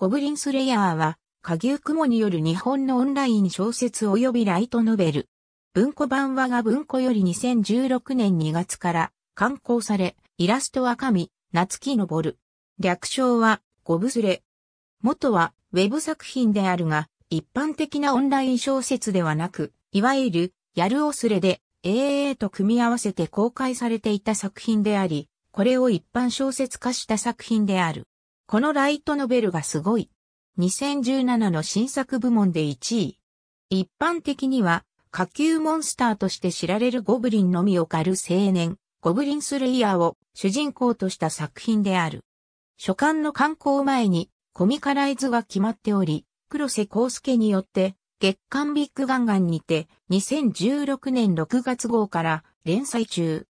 ゴブリンスレイヤーは、下牛雲による日本のオンライン小説及びライトノベル。文庫版はが文庫より2016年2月から刊行され、イラストは神、夏木昇る。略称は、ゴブスレ。元は、ウェブ作品であるが、一般的なオンライン小説ではなく、いわゆる、やるオスレで、AA と組み合わせて公開されていた作品であり、これを一般小説化した作品である。このライトノベルがすごい。2017の新作部門で1位。一般的には、下級モンスターとして知られるゴブリンのみを狩る青年、ゴブリンスレイヤーを主人公とした作品である。初簡の刊行前にコミカライズが決まっており、黒瀬康介によって月刊ビッグガンガンにて2016年6月号から連載中。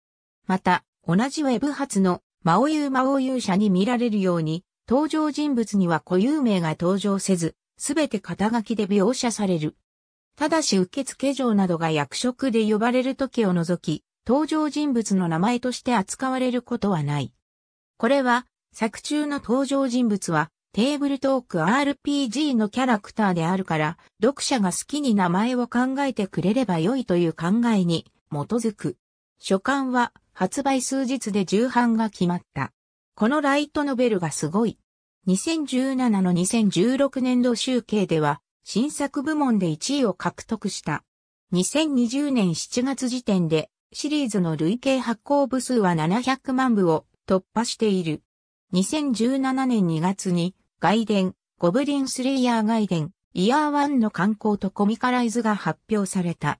また、同じウェブ発の魔王優魔王勇者に見られるように登場人物には固有名が登場せず、すべて肩書きで描写される。ただし受付嬢などが役職で呼ばれる時を除き、登場人物の名前として扱われることはない。これは、作中の登場人物は、テーブルトーク RPG のキャラクターであるから、読者が好きに名前を考えてくれれば良いという考えに基づく。書簡は発売数日で重版が決まった。このライトノベルがすごい。2017の2016年度集計では、新作部門で1位を獲得した。2020年7月時点で、シリーズの累計発行部数は700万部を突破している。2017年2月に、外伝、ゴブリンスレイヤー外伝、イヤーワンの刊行とコミカライズが発表された。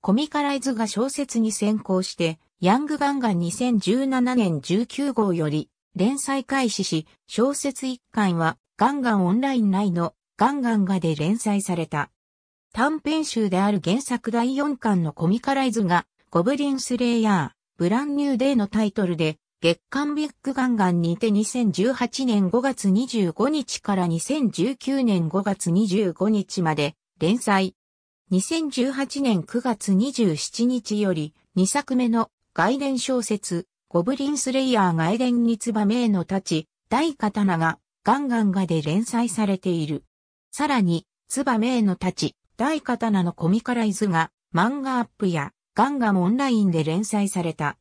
コミカライズが小説に先行して、ヤングガンガン2017年19号より連載開始し、小説一巻はガンガンオンライン内のガンガンガで連載された。短編集である原作第4巻のコミカライズが、ゴブリンスレイヤー、ブランニューデーのタイトルで、月刊ビッグガンガンにて2018年5月25日から2019年5月25日まで連載。2018年9月27日より2作目の概念小説ゴブリンスレイヤーがエデンにツバメへのたち、大刀がガンガンガで連載されている。さらに、ツバメへのたち、大刀のコミカライズが漫画アップやガンガンオンラインで連載された。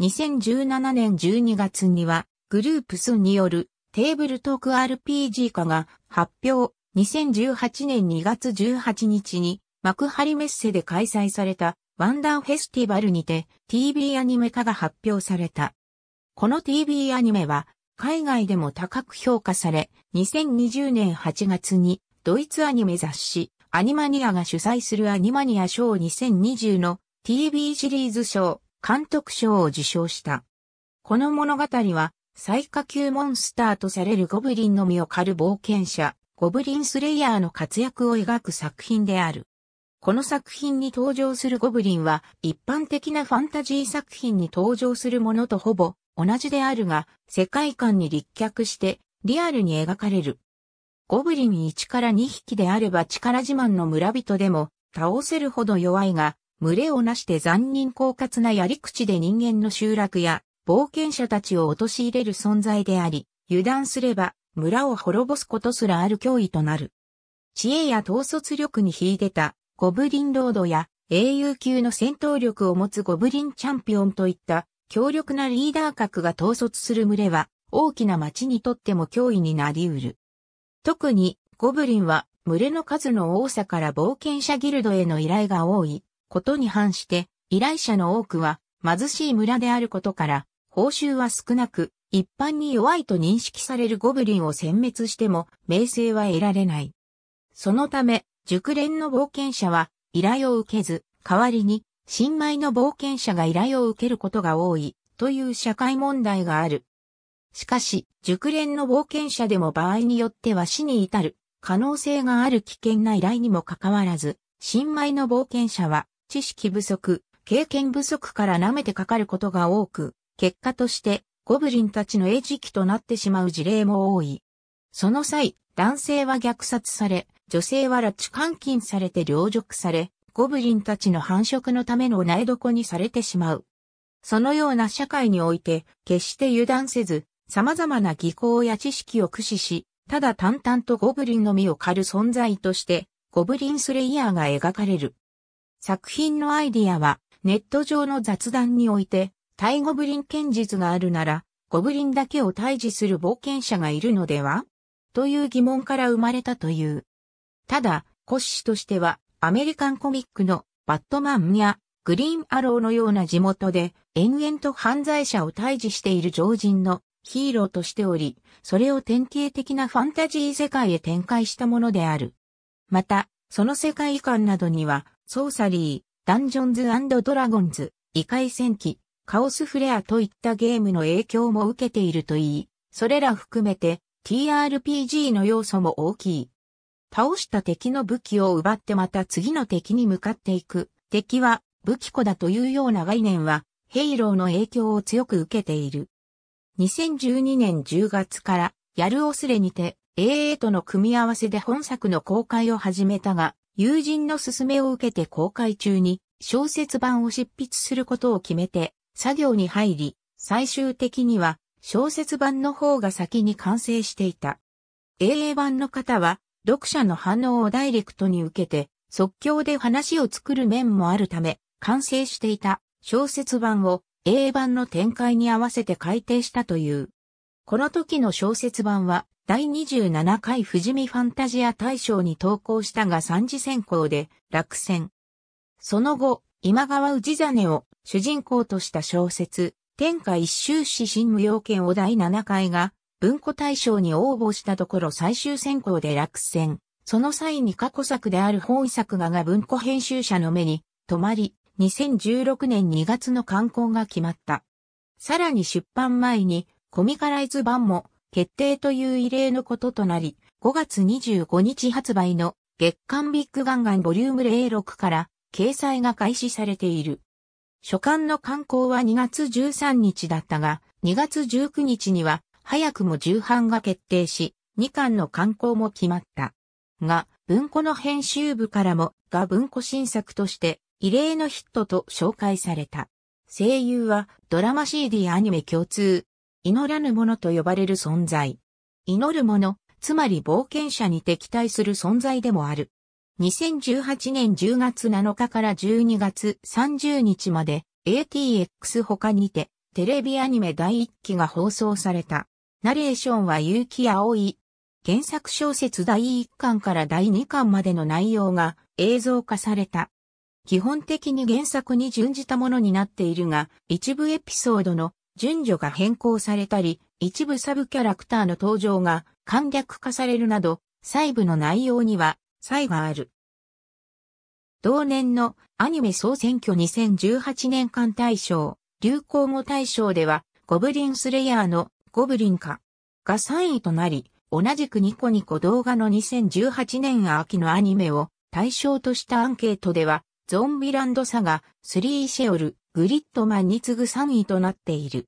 2017年12月にはグループスによるテーブルトーク RPG 化が発表。2018年2月18日に幕張メッセで開催されたワンダーフェスティバルにて TV アニメ化が発表された。この TV アニメは海外でも高く評価され、2020年8月にドイツアニメ雑誌アニマニアが主催するアニマニア賞2020の TV シリーズ賞、監督賞を受賞した。この物語は最下級モンスターとされるゴブリンの身を狩る冒険者、ゴブリンスレイヤーの活躍を描く作品である。この作品に登場するゴブリンは一般的なファンタジー作品に登場するものとほぼ同じであるが、世界観に立脚してリアルに描かれる。ゴブリン1から2匹であれば力自慢の村人でも倒せるほど弱いが、群れをなして残忍狡猾なやり口で人間の集落や冒険者たちを陥れる存在であり、油断すれば村を滅ぼすことすらある脅威となる。知恵や統率力に秀でたゴブリンロードや英雄級の戦闘力を持つゴブリンチャンピオンといった強力なリーダー格が統率する群れは大きな町にとっても脅威になり得る。特にゴブリンは群れの数の多さから冒険者ギルドへの依頼が多いことに反して依頼者の多くは貧しい村であることから報酬は少なく一般に弱いと認識されるゴブリンを殲滅しても名声は得られない。そのため熟練の冒険者は依頼を受けず、代わりに新米の冒険者が依頼を受けることが多いという社会問題がある。しかし、熟練の冒険者でも場合によっては死に至る可能性がある危険な依頼にもかかわらず、新米の冒険者は知識不足、経験不足から舐めてかかることが多く、結果としてゴブリンたちの餌食となってしまう事例も多い。その際、男性は虐殺され、女性は拉致監禁されて凌辱され、ゴブリンたちの繁殖のための苗床にされてしまう。そのような社会において、決して油断せず、様々な技巧や知識を駆使し、ただ淡々とゴブリンの身を狩る存在として、ゴブリンスレイヤーが描かれる。作品のアイディアは、ネット上の雑談において、対ゴブリン剣術があるなら、ゴブリンだけを退治する冒険者がいるのではという疑問から生まれたという。ただ、骨子としては、アメリカンコミックのバットマンやグリーンアローのような地元で延々と犯罪者を退治している常人のヒーローとしており、それを典型的なファンタジー世界へ展開したものである。また、その世界観などには、ソーサリー、ダンジョンズドラゴンズ、異界戦記、カオスフレアといったゲームの影響も受けているといい、それら含めて TRPG の要素も大きい。倒した敵の武器を奪ってまた次の敵に向かっていく。敵は武器庫だというような概念は、ヘイローの影響を強く受けている。2012年10月から、ヤルオスレにて、AA との組み合わせで本作の公開を始めたが、友人の勧めを受けて公開中に、小説版を執筆することを決めて、作業に入り、最終的には、小説版の方が先に完成していた。AA 版の方は、読者の反応をダイレクトに受けて、即興で話を作る面もあるため、完成していた小説版を英版の展開に合わせて改訂したという。この時の小説版は、第27回富士見ファンタジア大賞に投稿したが三次選考で落選。その後、今川氏真を主人公とした小説、天下一周死。針無要件を第7回が文庫大賞に応募したところ最終選考で落選。その際に過去作である本作画が文庫編集者の目に止まり、2016年2月の刊行が決まった。さらに出版前にコミカライズ版も決定という異例のこととなり、5月25日発売の月刊ビッグガンガンボリューム06から掲載が開始されている。初刊の刊行は2月13日だったが、2月19日には早くも重版が決定し、2巻の刊行も決まった。が、文庫の編集部からも、が文庫新作として、異例のヒットと紹介された。声優は、ドラマ CD アニメ共通、祈らぬ者と呼ばれる存在。祈る者、つまり冒険者に敵対する存在でもある。2018年10月7日から12月30日まで ATX 他にてテレビアニメ第1期が放送された。ナレーションは結城葵。原作小説第1巻から第2巻までの内容が映像化された。基本的に原作に準じたものになっているが、一部エピソードの順序が変更されたり、一部サブキャラクターの登場が簡略化されるなど、細部の内容には差異がある。同年のアニメ総選挙2018年間大賞、流行語大賞では、ゴブリンスレイヤーのゴブリンかが3位となり、同じくニコニコ動画の2018年秋のアニメを対象としたアンケートでは、ゾンビランドサガ、スリーシェオル、グリッドマンに次ぐ3位となっている。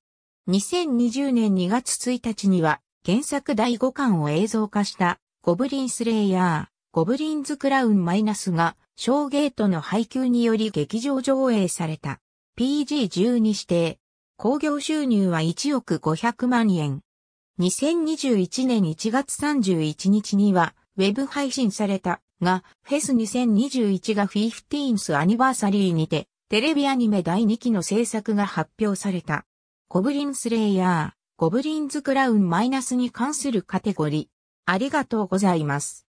2020年2月1日には、原作第5巻を映像化した、ゴブリンスレイヤー、ゴブリンズクラウンマイナスが、ショーゲートの配給により劇場上映された。PG12 指定、興行収入は1億500万円。2021年1月31日には、ウェブ配信されたが、フェス2021が 15th アニバーサリーにて、テレビアニメ第2期の制作が発表された。ゴブリンスレイヤー、ゴブリンズクラウンマイナスに関するカテゴリー。ありがとうございます。